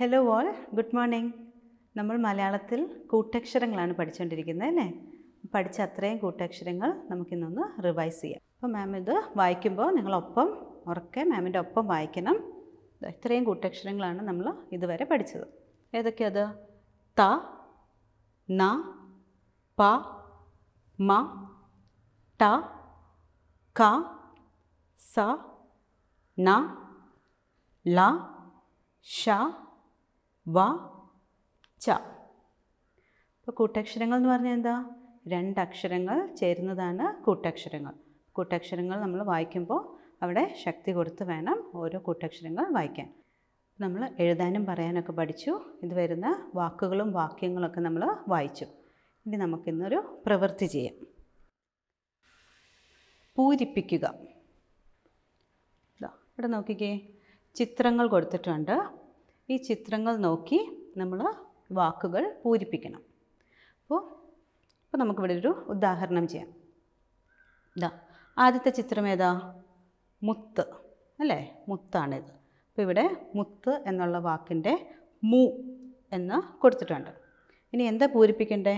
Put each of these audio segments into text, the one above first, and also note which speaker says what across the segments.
Speaker 1: hello all good morning നമ്മൾ മലയാളത്തിൽ കൂട്ടക്ഷരങ്ങളാണ് പഠിച്ചുകൊണ്ടിരിക്കുന്നത് അല്ലേ പഠിച്ച അത്രയും കൂട്ടക്ഷരങ്ങൾ നമുക്കിന്നൊന്ന് റിവൈസ് ചെയ്യാം അപ്പോൾ മാം ഇത് വായിക്കുമ്പോൾ നിങ്ങളൊപ്പം ഉറക്കെ മാമിൻ്റെ ഒപ്പം വായിക്കണം ഇത്രയും കൂട്ടക്ഷരങ്ങളാണ് നമ്മൾ ഇതുവരെ പഠിച്ചത് ഏതൊക്കെയത് ത ന പ മ ട ക സ ന ല ഷ വ ച അപ്പോൾ കൂട്ടക്ഷരങ്ങൾ എന്ന് പറഞ്ഞാൽ എന്താ രണ്ടക്ഷരങ്ങൾ ചേരുന്നതാണ് കൂട്ടക്ഷരങ്ങൾ കൂട്ടക്ഷരങ്ങൾ നമ്മൾ വായിക്കുമ്പോൾ അവിടെ ശക്തി കൊടുത്ത് വേണം ഓരോ കൂട്ടക്ഷരങ്ങൾ വായിക്കാൻ നമ്മൾ എഴുതാനും പറയാനൊക്കെ പഠിച്ചു ഇത് വരുന്ന വാക്കുകളും വാക്യങ്ങളൊക്കെ നമ്മൾ വായിച്ചു ഇനി നമുക്കിന്നൊരു പ്രവൃത്തി ചെയ്യാം പൂരിപ്പിക്കുക ഇവിടെ നോക്കിക്കേ ചിത്രങ്ങൾ കൊടുത്തിട്ടുണ്ട് ഈ ചിത്രങ്ങൾ നോക്കി നമ്മൾ വാക്കുകൾ പൂരിപ്പിക്കണം അപ്പോൾ ഇപ്പോൾ നമുക്കിവിടെ ഒരു ഉദാഹരണം ചെയ്യാം ഇതാ ആദ്യത്തെ ചിത്രം ഏതാ മുത്ത് അല്ലേ മുത്താണിത് അപ്പോൾ ഇവിടെ മുത്ത് എന്നുള്ള വാക്കിൻ്റെ മു എന്ന് കൊടുത്തിട്ടുണ്ട് ഇനി എന്താ പൂരിപ്പിക്കണ്ടേ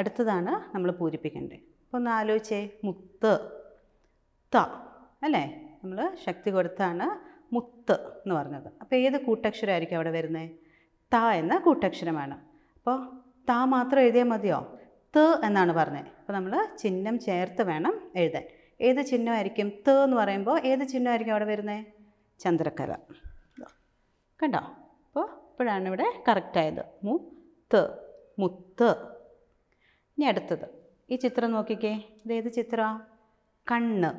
Speaker 1: അടുത്തതാണ് നമ്മൾ പൂരിപ്പിക്കേണ്ടത് അപ്പോൾ ഒന്ന് ആലോചിച്ചേ മുത്ത് ത അല്ലേ നമ്മൾ ശക്തി കൊടുത്താണ് മുത്ത് എന്ന് പറഞ്ഞത് അപ്പോൾ ഏത് കൂട്ടക്ഷരമായിരിക്കും അവിടെ വരുന്നത് ത എന്ന കൂട്ടക്ഷരമാണ് അപ്പോൾ ത മാത്രം എഴുതിയാൽ മതിയോ ത എന്നാണ് പറഞ്ഞത് അപ്പോൾ നമ്മൾ ചിഹ്നം ചേർത്ത് വേണം എഴുതാൻ ഏത് ചിഹ്നമായിരിക്കും ത എന്ന് പറയുമ്പോൾ ഏത് ചിഹ്നമായിരിക്കും അവിടെ വരുന്നത് ചന്ദ്രക്കല കണ്ടോ അപ്പോൾ ഇപ്പോഴാണ് ഇവിടെ കറക്റ്റായത് മു ത് മുത്ത് ഇനി അടുത്തത് ഈ ചിത്രം നോക്കിക്കേ ഏത് ചിത്രമാണ് കണ്ണ്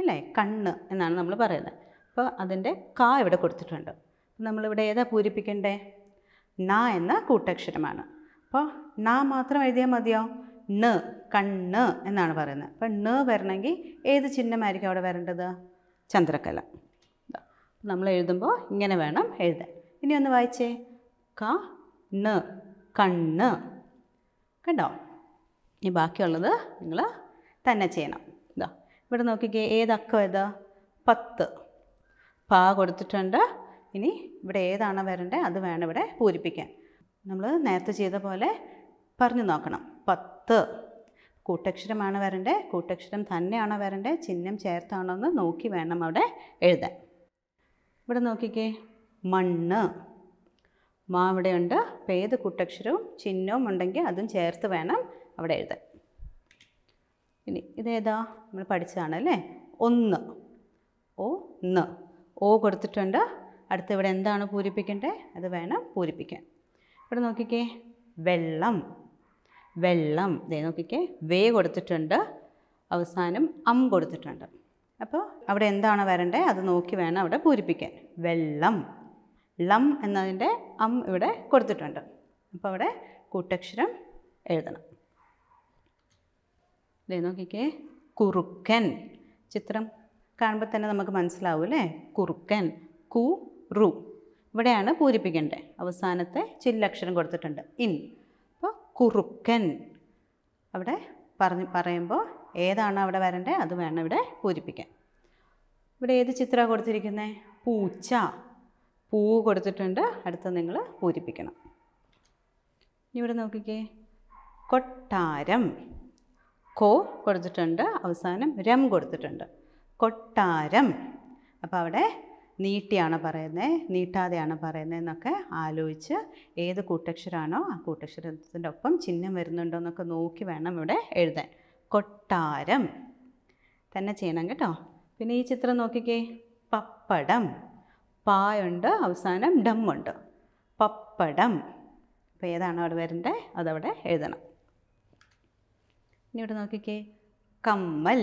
Speaker 1: അല്ലേ കണ്ണ് എന്നാണ് നമ്മൾ പറയുന്നത് അപ്പോൾ അതിൻ്റെ കാ ഇവിടെ കൊടുത്തിട്ടുണ്ട് നമ്മളിവിടെ ഏതാ പൂരിപ്പിക്കണ്ടേ ന എന്ന കൂട്ടക്ഷരമാണ് അപ്പോൾ ന മാത്രം എഴുതിയാൽ മതിയോ ന കണ്ണ് എന്നാണ് പറയുന്നത് അപ്പം ന വരണമെങ്കിൽ ഏത് ചിഹ്നമായിരിക്കും അവിടെ വരേണ്ടത് ചന്ദ്രക്കല നമ്മൾ എഴുതുമ്പോൾ ഇങ്ങനെ വേണം എഴുതാൻ ഇനി ഒന്ന് വായിച്ചേ ക ന കണ്ണ് കണ്ടോ ഇനി ബാക്കിയുള്ളത് നിങ്ങൾ തന്നെ ചെയ്യണം ഇതാ ഇവിടെ നോക്കിക്കേ ഏതക്കം ഏതാ പത്ത് പാ കൊടുത്തിട്ടുണ്ട് ഇനി ഇവിടെ ഏതാണ് വരേണ്ടത് അത് വേണം ഇവിടെ പൂരിപ്പിക്കാൻ നമ്മൾ നേരത്തെ ചെയ്ത പോലെ പറഞ്ഞു നോക്കണം പത്ത് കൂട്ടക്ഷരമാണ് വരേണ്ടത് കൂട്ടക്ഷരം തന്നെയാണോ വരേണ്ടത് ചിഹ്നം ചേർത്താണോ എന്ന് നോക്കി വേണം അവിടെ എഴുതാൻ ഇവിടെ നോക്കിക്കേ മണ്ണ് മാ ഇവിടെയുണ്ട് അപ്പോൾ ഏത് കൂട്ടക്ഷരവും ചിഹ്നവും ഉണ്ടെങ്കിൽ അതും ചേർത്ത് വേണം അവിടെ എഴുതാൻ ഇനി ഇതേതാ നമ്മൾ പഠിച്ചതാണല്ലേ ഒന്ന് ഒന്ന് ഓ കൊടുത്തിട്ടുണ്ട് അടുത്ത് ഇവിടെ എന്താണ് പൂരിപ്പിക്കേണ്ടത് അത് വേണം പൂരിപ്പിക്കാൻ ഇവിടെ നോക്കിക്കേ വെള്ളം വെള്ളം ദേ നോക്കിക്കേ വേ കൊടുത്തിട്ടുണ്ട് അവസാനം അം കൊടുത്തിട്ടുണ്ട് അപ്പോൾ അവിടെ എന്താണ് വരേണ്ടത് അത് നോക്കി വേണം അവിടെ പൂരിപ്പിക്കാൻ വെള്ളം ലം എന്നതിൻ്റെ അം ഇവിടെ കൊടുത്തിട്ടുണ്ട് അപ്പോൾ അവിടെ കൂട്ടക്ഷരം എഴുതണം ദേ നോക്കിക്കേ കുറുക്കൻ ചിത്രം കാണുമ്പോൾ തന്നെ നമുക്ക് മനസ്സിലാവും അല്ലേ കുറുക്കൻ കു റു ഇവിടെയാണ് പൂരിപ്പിക്കേണ്ടത് അവസാനത്തെ ചില്ലക്ഷരം കൊടുത്തിട്ടുണ്ട് ഇൻ അപ്പോൾ കുറുക്കൻ അവിടെ പറഞ്ഞ് പറയുമ്പോൾ ഏതാണ് അവിടെ വരേണ്ടത് അത് വേണം ഇവിടെ പൂരിപ്പിക്കാൻ ഇവിടെ ഏത് ചിത്രമാണ് കൊടുത്തിരിക്കുന്നത് പൂച്ച പൂ കൊടുത്തിട്ടുണ്ട് അടുത്ത് നിങ്ങൾ പൂരിപ്പിക്കണം ഇനി ഇവിടെ നോക്കിക്കേ കൊട്ടാരം കോ കൊടുത്തിട്ടുണ്ട് അവസാനം രം കൊടുത്തിട്ടുണ്ട് കൊട്ടാരം അപ്പോൾ അവിടെ നീട്ടിയാണ് പറയുന്നത് നീട്ടാതെയാണ് പറയുന്നത് എന്നൊക്കെ ആലോചിച്ച് ഏത് കൂട്ടക്ഷരാണോ ആ കൂട്ടക്ഷരത്തിൻ്റെ ഒപ്പം ചിഹ്നം വരുന്നുണ്ടോ എന്നൊക്കെ നോക്കി വേണം ഇവിടെ എഴുതാൻ കൊട്ടാരം തന്നെ ചെയ്യണം കേട്ടോ പിന്നെ ഈ ചിത്രം നോക്കിക്കേ പപ്പടം പായുണ്ട് അവസാനം ഡമ്മുണ്ട് പപ്പടം അപ്പോൾ ഏതാണ് അവിടെ വരേണ്ടത് അതവിടെ എഴുതണം ഇനി ഇവിടെ നോക്കിക്കേ കമ്മൽ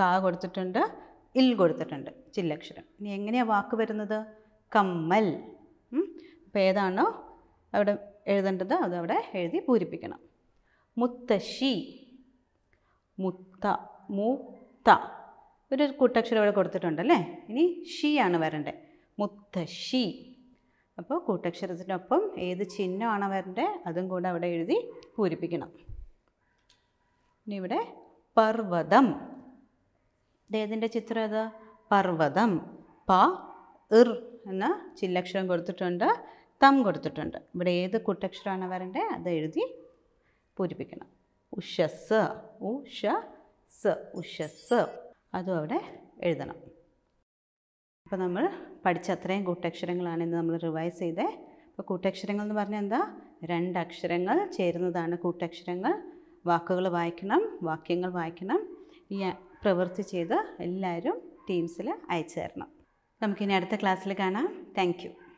Speaker 1: കാ കൊടുത്തിട്ടുണ്ട് ഇൽ കൊടുത്തിട്ടുണ്ട് ചില്ലക്ഷരം ഇനി എങ്ങനെയാണ് വാക്ക് വരുന്നത് കമ്മൽ അപ്പോൾ ഏതാണോ അവിടെ എഴുതേണ്ടത് അതവിടെ എഴുതി പൂരിപ്പിക്കണം മുത്തശ്ശി മുത്ത മുത്ത ഒരു കൂട്ടക്ഷരം ഇവിടെ കൊടുത്തിട്ടുണ്ടല്ലേ ഇനി ഷീ ആണ് വരേണ്ടത് മുത്തശ്ശി അപ്പോൾ കൂട്ടക്ഷരത്തിനൊപ്പം ഏത് ചിഹ്നമാണ് വരേണ്ടത് അതും കൂടെ അവിടെ എഴുതി പൂരിപ്പിക്കണം ഇനി ഇവിടെ പർവ്വതം അദ്ദേഹത്തിൻ്റെ ചിത്രം ഏതാ പർവ്വതം പ ഇർ എന്ന ചില്ലക്ഷരം കൊടുത്തിട്ടുണ്ട് തം കൊടുത്തിട്ടുണ്ട് ഇവിടെ ഏത് കൂട്ടക്ഷരമാണ് വരണ്ടേ അത് എഴുതി പൂരിപ്പിക്കണം ഉഷസ് ഉഷ സ് ഉഷസ് അതും അവിടെ എഴുതണം അപ്പോൾ നമ്മൾ പഠിച്ച അത്രയും കൂട്ടക്ഷരങ്ങളാണ് ഇന്ന് നമ്മൾ റിവൈസ് ചെയ്തത് അപ്പോൾ കൂട്ടക്ഷരങ്ങൾ എന്ന് പറഞ്ഞാൽ എന്താ രണ്ടക്ഷരങ്ങൾ ചേരുന്നതാണ് കൂട്ടക്ഷരങ്ങൾ വാക്കുകൾ വായിക്കണം വാക്യങ്ങൾ വായിക്കണം ഈ പ്രവൃത്തി ചെയ്ത് എല്ലാവരും ടീംസിൽ അയച്ചു തരണം നമുക്കിനി അടുത്ത ക്ലാസ്സിൽ കാണാം താങ്ക്